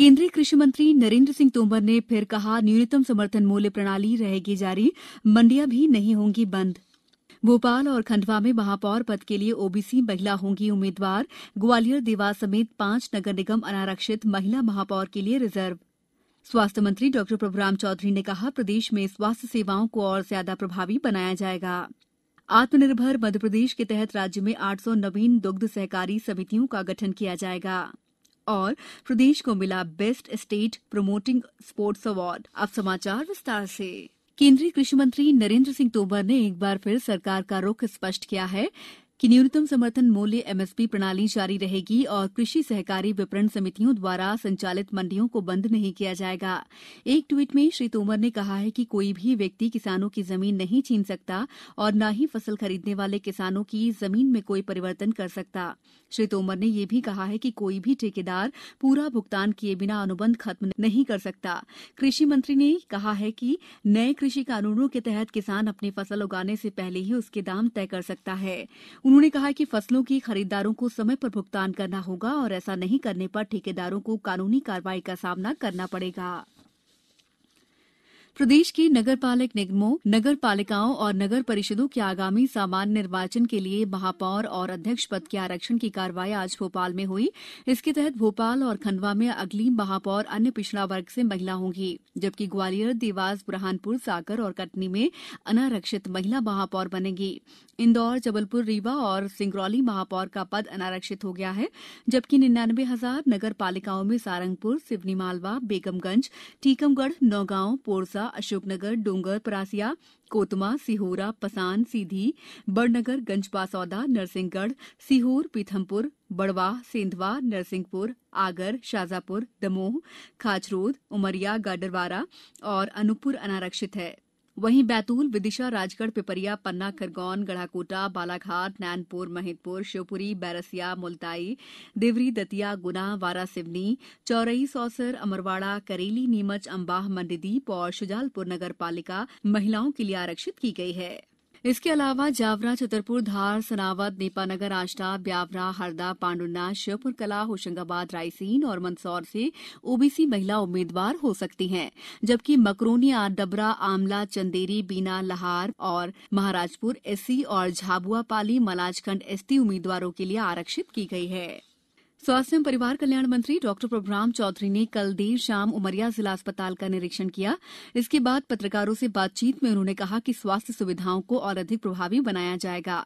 केंद्रीय कृषि मंत्री नरेन्द्र सिंह तोमर ने फिर कहा न्यूनतम समर्थन मूल्य प्रणाली रहेगी जारी मंडियां भी नहीं होंगी बंद भोपाल और खंडवा में महापौर पद के लिए ओबीसी महिला होंगी उम्मीदवार ग्वालियर देवास समेत पांच नगर निगम अनारक्षित महिला महापौर के लिए रिजर्व स्वास्थ्य मंत्री डॉ प्रभुराम चौधरी ने कहा प्रदेश में स्वास्थ्य सेवाओं को और ज्यादा प्रभावी बनाया जाएगा आत्मनिर्भर मध्यप्रदेश के तहत राज्य में 800 नवीन दुग्ध सहकारी समितियों का गठन किया जाएगा और प्रदेश को मिला best state promoting sports award अब समाचार विस्तार से केंद्रीय कृषि मंत्री नरेन्द्र सिंह तोमर ने एक बार फिर सरकार का रुख स्पष्ट किया है कि न्यूनतम समर्थन मूल्य एमएसपी प्रणाली जारी रहेगी और कृषि सहकारी विपणन समितियों द्वारा संचालित मंडियों को बंद नहीं किया जाएगा एक ट्वीट में श्री तोमर ने कहा है कि कोई भी व्यक्ति किसानों की जमीन नहीं छीन सकता और न ही फसल खरीदने वाले किसानों की जमीन में कोई परिवर्तन कर सकता श्री तोमर ने यह भी कहा है कि कोई भी ठेकेदार पूरा भुगतान किए बिना अनुबंध खत्म नहीं कर सकता कृषि मंत्री ने कहा है कि नए कृषि कानूनों के तहत किसान अपनी फसल उगाने से पहले ही उसके दाम तय कर सकता है उन्होंने कहा कि फसलों के खरीदारों को समय पर भ्गतान करना होगा और ऐसा नहीं करने पर ठेकेदारों को कानूनी कार्रवाई का सामना करना पड़ेगा प्रदेश के नगर पालिक निगमों नगर पालिकाओं और नगर परिषदों के आगामी सामान्य निर्वाचन के लिए महापौर और अध्यक्ष पद के आरक्षण की कार्रवाई आज भोपाल में हुई इसके तहत भोपाल और खंडवा में अगली महापौर अन्य पिछड़ा वर्ग से महिला होंगी जबकि ग्वालियर देवास बुरहानपुर सागर और कटनी में अनारक्षित महिला महापौर बनेगी इंदौर जबलपुर रीवा और सिंगरौली महापौर का पद अनारक्षित हो गया है जबकि निन्यानवे हजार नगर पालिकाओं में सारंगपुर सिवनी मालवा बेगमगंज टीकमगढ़ नौगांव पोरसा अशोकनगर डोंगर परासिया कोतमा सिहोरा पसान सीधी बड़नगर गंजबासौदा नरसिंहगढ़ सीहोर पीथमपुर बड़वा सेंधवा नरसिंहपुर आगर शाजापुर दमोह खाचरोद उमरिया गाडरवारा और अनूपपुर अनारक्षित हैं वहीं बैतूल विदिशा राजगढ़ पिपरिया पन्ना खरगौन गढ़ाकोटा बालाघाट नैनपुर महिदपुर शिवपुरी बैरसिया मुलताई देवरी दतिया गुना वारा सिवनी चौरई सौसर अमरवाड़ा करेली नीमच अम्बाह मंडीदीप और शुजालपुर नगर पालिका महिलाओं के लिए आरक्षित की गई है इसके अलावा जावरा छतरपुर धार सनावद नेपानगर आष्टा ब्यावरा हरदा पांडुन्ना श्योपुर कला होशंगाबाद रायसेन और मंदसौर से ओबीसी महिला उम्मीदवार हो सकती हैं जबकि मकरोनी डबरा आमला चंदेरी बीना लहार और महाराजपुर एससी और झाबुआ पाली मलाजखंड एसटी उम्मीदवारों के लिए आरक्षित की गई है स्वास्थ्य एवं परिवार कल्याण मंत्री डॉ प्रभुराम चौधरी ने कल देर शाम उमरिया जिला अस्पताल का निरीक्षण किया इसके बाद पत्रकारों से बातचीत में उन्होंने कहा कि स्वास्थ्य सुविधाओं को और अधिक प्रभावी बनाया जाएगा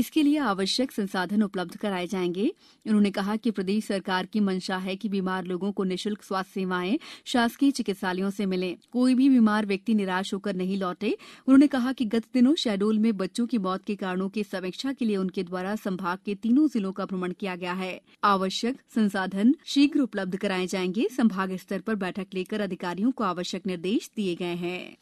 इसके लिए आवश्यक संसाधन उपलब्ध कराए जाएंगे उन्होंने कहा कि प्रदेश सरकार की मंशा है कि बीमार लोगों को निःशुल्क स्वास्थ्य सेवाएं शासकीय चिकित्सालयों से मिले कोई भी बीमार व्यक्ति निराश होकर नहीं लौटे उन्होंने कहा कि गत दिनों शहडोल में बच्चों की मौत के कारणों की समीक्षा के लिए उनके द्वारा संभाग के तीनों जिलों का भ्रमण किया गया है आवश्यक आवश्यक संसाधन शीघ्र उपलब्ध कराए जाएंगे संभाग स्तर पर बैठक लेकर अधिकारियों को आवश्यक निर्देश दिए गए हैं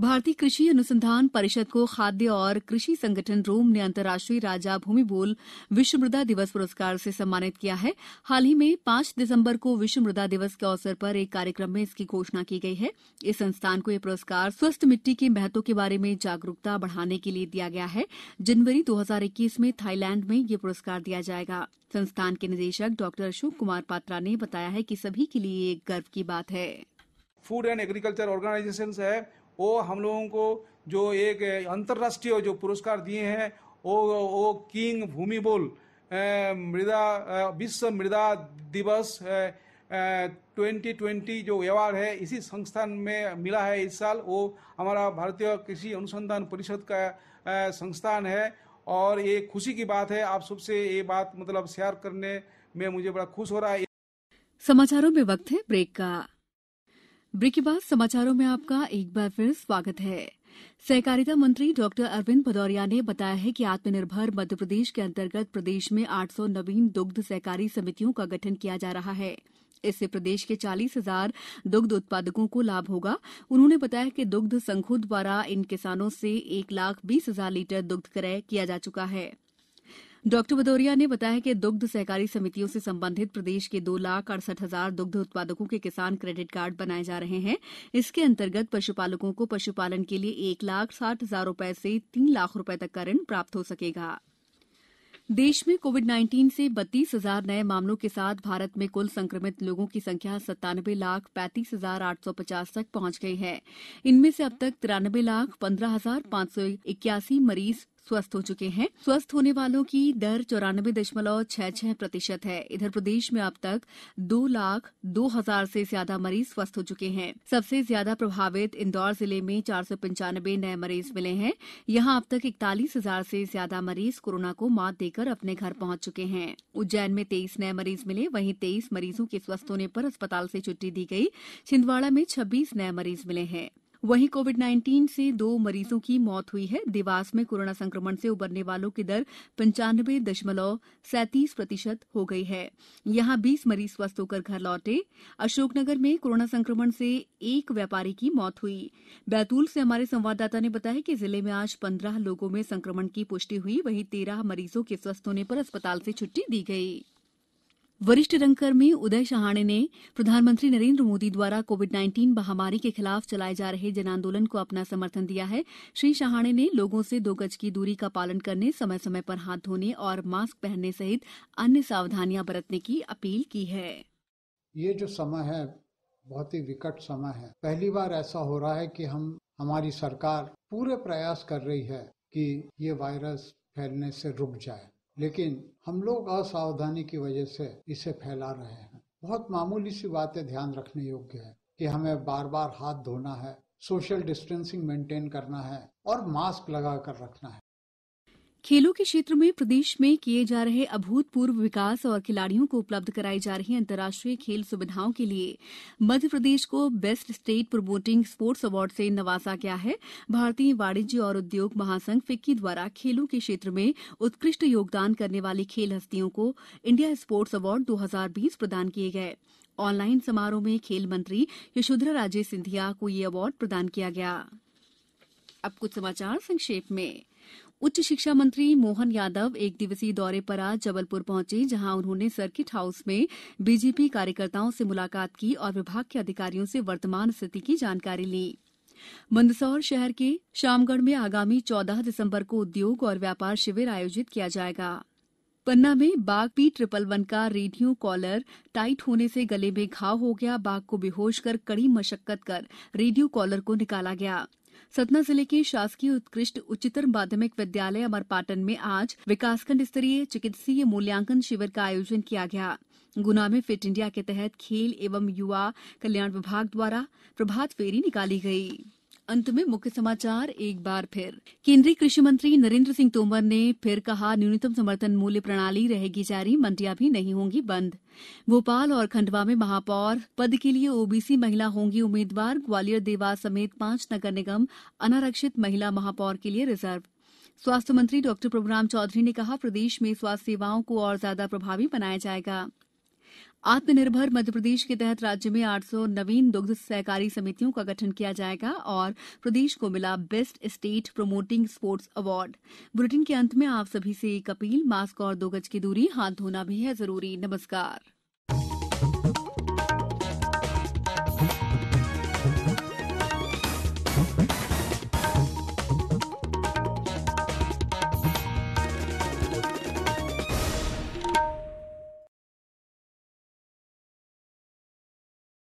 भारतीय कृषि अन्संधान परिषद को खाद्य और कृषि संगठन रोम ने अंतर्राष्ट्रीय राजा भूमि बोल विश्व मृदा दिवस पुरस्कार से सम्मानित किया है हाल ही में पांच दिसंबर को विश्व मृदा दिवस के अवसर पर एक कार्यक्रम में इसकी घोषणा की गई है इस संस्थान को यह पुरस्कार स्वस्थ मिट्टी के महत्व के बारे में जागरूकता बढ़ाने के लिए दिया गया है जनवरी दो में थाईलैंड में यह पुरस्कार दिया जाएगा संस्थान के निदेशक डॉक्टर अशोक कुमार पात्रा ने बताया है कि सभी के लिए एक गर्व की बात है फूड एंड एग्रीकल्चर ऑर्गेनाइजेशन है वो हम लोगों को जो एक अंतर्राष्ट्रीय जो पुरस्कार दिए हैं वो वो किंग भूमि बोल मृदा विश्व मृदा दिवस ट्वेंटी ट्वेंटी जो अवार्ड है इसी संस्थान में मिला है इस साल वो हमारा भारतीय कृषि अनुसंधान परिषद का संस्थान है और ये खुशी की बात है आप सबसे ये बात मतलब शेयर करने में मुझे बड़ा खुश हो रहा है समाचारों में वक्त है ब्रेक का ब्रेक के बाद समाचारों में आपका एक बार फिर स्वागत है सहकारिता मंत्री डॉ अरविंद भदौरिया ने बताया है कि आत्मनिर्भर मध्यप्रदेश के अंतर्गत प्रदेश में 800 नवीन दुग्ध सहकारी समितियों का गठन किया जा रहा है इससे प्रदेश के चालीस हजार दुग्ध उत्पादकों को लाभ होगा उन्होंने बताया कि दुग्ध संघों द्वारा इन किसानों से एक लाख बीस हजार लीटर दुग्ध क्रय किया जा चुका है डॉ भदौरिया ने बताया कि दुग्ध सहकारी समितियों से संबंधित प्रदेश के दो लाख अड़सठ हजार दुग्ध उत्पादकों के किसान क्रेडिट कार्ड बनाए जा रहे हैं इसके अंतर्गत पशुपालकों को पशुपालन के लिए एक लाख साठ हजार रूपये से तीन लाख रूपये तक का ऋण प्राप्त हो सकेगा देश में कोविड 19 से बत्तीस हजार नए मामलों के साथ भारत में कुल संक्रमित लोगों की संख्या सत्तानबे लाख पैंतीस हजार आठ सौ पचास तक पहुंच गई है इनमें से अब तक तिरानबे लाख पंद्रह हजार पांच सौ इक्यासी मरीज स्वस्थ हो चुके हैं स्वस्थ होने वालों की दर चौरानबे दशमलव छह छह प्रतिशत है इधर प्रदेश में अब तक दो लाख दो हजार से ज्यादा मरीज स्वस्थ हो चुके हैं सबसे ज्यादा प्रभावित इंदौर जिले में चार सौ पंचानबे नए मरीज मिले हैं यहां अब तक इकतालीस हजार से ज्यादा मरीज कोरोना को मात देकर अपने घर पहुंच चुके हैं उज्जैन में तेईस नए मरीज मिले वहीं तेईस मरीजों के स्वस्थ होने पर अस्पताल से छुट्टी दी गई छिंदवाड़ा में छब्बीस नए मरीज मिले हैं वहीं कोविड नाइन्टीन से दो मरीजों की मौत हुई है देवास में कोरोना संक्रमण से उबरने वालों की दर पंचानबे दशमलव सैंतीस प्रतिशत हो गई है यहां बीस मरीज स्वस्थ होकर घर लौटे अशोकनगर में कोरोना संक्रमण से एक व्यापारी की मौत हुई बैतूल से हमारे संवाददाता ने बताया कि जिले में आज पंद्रह लोगों में संक्रमण की पुष्टि हुई वहीं तेरह मरीजों के स्वस्थ होने पर अस्पताल से छुट्टी दी गई वरिष्ठ रंगकर्मी उदय शहाणे ने प्रधानमंत्री नरेन्द्र मोदी द्वारा कोविड नाइन्टीन महामारी के खिलाफ चलाए जा रहे जन आंदोलन को अपना समर्थन दिया है श्री शहाणे ने लोगों से दो गज की दूरी का पालन करने समय समय पर हाथ धोने और मास्क पहनने सहित अन्य सावधानियां बरतने की अपील की है ये जो समय है बहुत ही विकट समय है पहली बार ऐसा हो रहा है की हम हमारी सरकार पूरे प्रयास कर रही है की ये वायरस फैलने से रुक जाए लेकिन हम लोग असावधानी की वजह से इसे फैला रहे हैं बहुत मामूली सी बातें ध्यान रखने योग्य है कि हमें बार बार हाथ धोना है सोशल डिस्टेंसिंग मेंटेन करना है और मास्क लगा कर रखना है खेलों के क्षेत्र में प्रदेश में किए जा रहे अभूतपूर्व विकास और खिलाड़ियों को उपलब्ध कराई जा रही अंतर्राष्ट्रीय खेल सुविधाओं के लिए मध्यप्रदेश को best state promoting sports award से नवाजा गया है भारतीय वाणिज्य और उद्योग महासंघ फिक्की द्वारा खेलों के क्षेत्र में उत्कृष्ट योगदान करने वाली खेल हस्तियों को इंडिया स्पोर्ट्स अवार्ड दो प्रदान किए गए ऑनलाइन समारोह में खेल मंत्री यशोधरा राजे सिंधिया को ये अवार्ड प्रदान किया गया अब कुछ समाचार संक्षेप में उच्च शिक्षा मंत्री मोहन यादव एक दिवसीय दौरे पर आज जबलपुर पहुंचे जहां उन्होंने सर्किट हाउस में बीजेपी कार्यकर्ताओं से मुलाकात की और विभाग के अधिकारियों से वर्तमान स्थिति की जानकारी ली मंदसौर शहर के शामगढ़ में आगामी 14 दिसंबर को उद्योग और व्यापार शिविर आयोजित किया जाएगा पन्ना में बाघ पी ट्रिपल वन का रेडियो कॉलर टाइट होने से गले में घाव हो गया बाघ को बेहोश कर कड़ी मशक्कत कर रेडियो कॉलर को निकाला गया सतना जिले के शासकीय उत्कृष्ट उच्चतर माध्यमिक विद्यालय अमरपाटन में आज विकासखंड स्तरीय चिकित्सीय मूल्यांकन शिविर का आयोजन किया गया गुना में फिट इंडिया के तहत खेल एवं युवा कल्याण विभाग द्वारा प्रभात फेरी निकाली गयी अंत में मुख्य समाचार एक बार फिर केंद्रीय कृषि मंत्री नरेंद्र सिंह तोमर ने फिर कहा न्यूनतम समर्थन मूल्य प्रणाली रहेगी जारी मंडियां भी नहीं होंगी बंद भोपाल और खंडवा में महापौर पद के लिए ओबीसी महिला होंगी उम्मीदवार ग्वालियर देवास समेत पांच नगर निगम अनारक्षित महिला महापौर के लिए रिजर्व स्वास्थ्य मंत्री डॉ प्रभुराम चौधरी ने कहा प्रदेश में स्वास्थ्य सेवाओं को और ज्यादा प्रभावी बनाया जाएगा आत्मनिर्भर मध्यप्रदेश के तहत राज्य में आठ सौ नवीन दुग्ध सहकारी समितियों का गठन किया जाएगा और प्रदेश को मिला best state promoting sports award bulletin के अंत में आप सभी से एक अपील मास्क और दो गज की दूरी हाथ धोना भी है जरूरी नमस्कार